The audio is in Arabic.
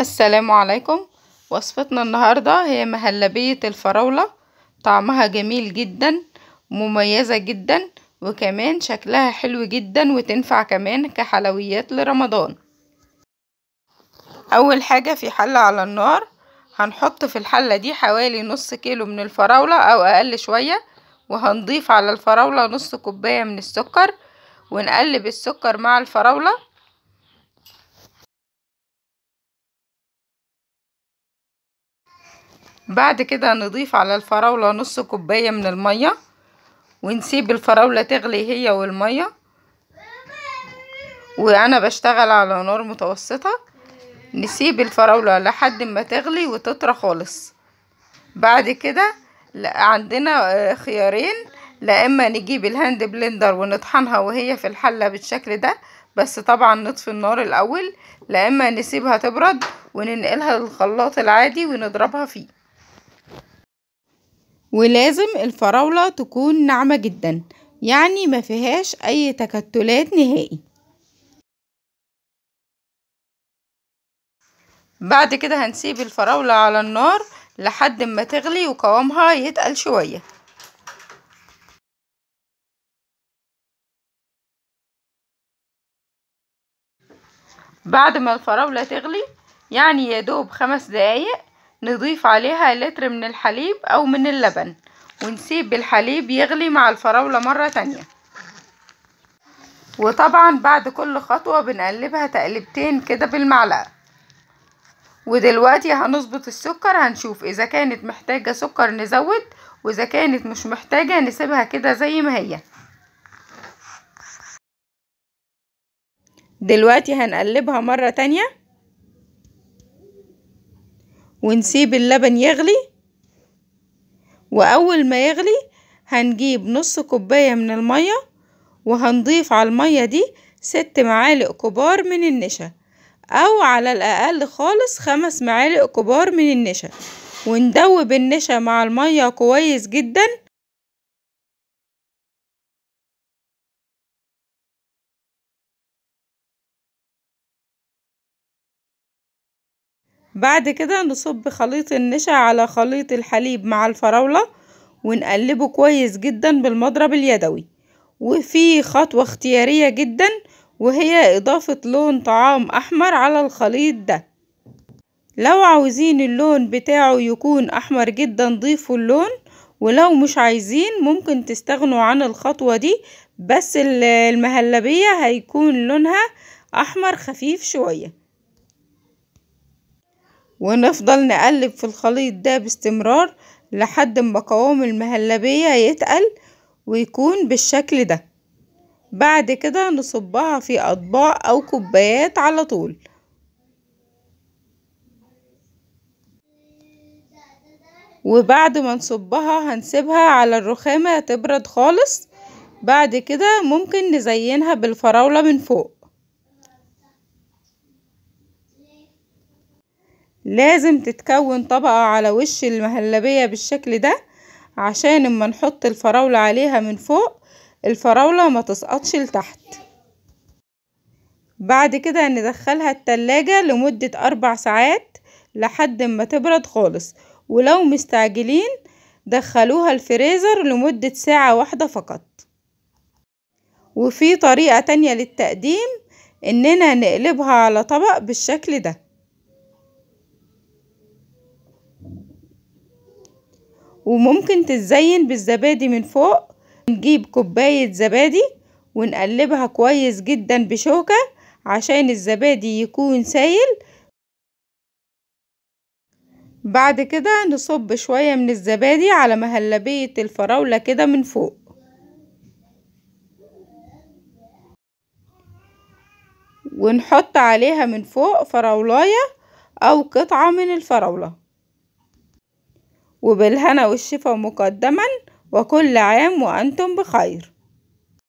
السلام عليكم وصفتنا النهاردة هي مهلبية الفراولة طعمها جميل جدا مميزة جدا وكمان شكلها حلو جدا وتنفع كمان كحلويات لرمضان اول حاجة في حلة على النار هنحط في الحلة دي حوالي نص كيلو من الفراولة او اقل شوية وهنضيف على الفراولة نص كوباية من السكر ونقلب السكر مع الفراولة بعد كده نضيف على الفراولة نص كوباية من المية ونسيب الفراولة تغلي هي والمية وانا بشتغل على نار متوسطة نسيب الفراولة لحد ما تغلي وتطرى خالص بعد كده عندنا آه، خيارين لا اما نجيب الهاند بلندر ونطحنها وهي في الحلة بالشكل ده بس طبعا نطفي النار الاول لا اما نسيبها تبرد وننقلها للخلاط العادي ونضربها فيه ولازم الفراولة تكون ناعمة جدا يعني ما فيهاش اي تكتلات نهائي بعد كده هنسيب الفراولة على النار لحد ما تغلي وقوامها يتقل شوية بعد ما الفراولة تغلي يعني يا دوب خمس دقايق نضيف عليها لتر من الحليب أو من اللبن ونسيب الحليب يغلي مع الفراولة مرة تانية وطبعا بعد كل خطوة بنقلبها تقلبتين كده بالمعلقة ودلوقتي هنظبط السكر هنشوف إذا كانت محتاجة سكر نزود وإذا كانت مش محتاجة نسيبها كده زي ما هي دلوقتي هنقلبها مرة تانية ونسيب اللبن يغلي وأول ما يغلي هنجيب نص كوباية من المية وهنضيف على المية دي ست معالق كبار من النشا أو على الأقل خالص خمس معالق كبار من النشا وندوب النشا مع المية كويس جدا بعد كده نصب خليط النشا على خليط الحليب مع الفراولة ونقلبه كويس جدا بالمضرب اليدوي وفي خطوة اختيارية جدا وهي إضافة لون طعام أحمر على الخليط ده لو عاوزين اللون بتاعه يكون أحمر جدا ضيفوا اللون ولو مش عايزين ممكن تستغنوا عن الخطوة دي بس المهلبية هيكون لونها أحمر خفيف شوية ونفضل نقلب في الخليط ده باستمرار لحد ما قوام المهلبية يتقل ويكون بالشكل ده بعد كده نصبها في أطباق أو كوبايات على طول وبعد ما نصبها هنسيبها على الرخامة تبرد خالص بعد كده ممكن نزينها بالفراولة من فوق لازم تتكون طبقة على وش المهلبية بالشكل ده عشان اما نحط الفراولة عليها من فوق الفراولة ما تسقطش لتحت بعد كده ندخلها التلاجة لمدة أربع ساعات لحد ما تبرد خالص ولو مستعجلين دخلوها الفريزر لمدة ساعة واحدة فقط وفي طريقة تانية للتقديم اننا نقلبها على طبق بالشكل ده وممكن تتزين بالزبادي من فوق نجيب كوباية زبادي ونقلبها كويس جدا بشوكة عشان الزبادي يكون سايل بعد كده نصب شوية من الزبادي على مهلبية الفراولة كده من فوق ونحط عليها من فوق فراولاية أو قطعة من الفراولة وبالهنا والشفاء مقدما وكل عام وأنتم بخير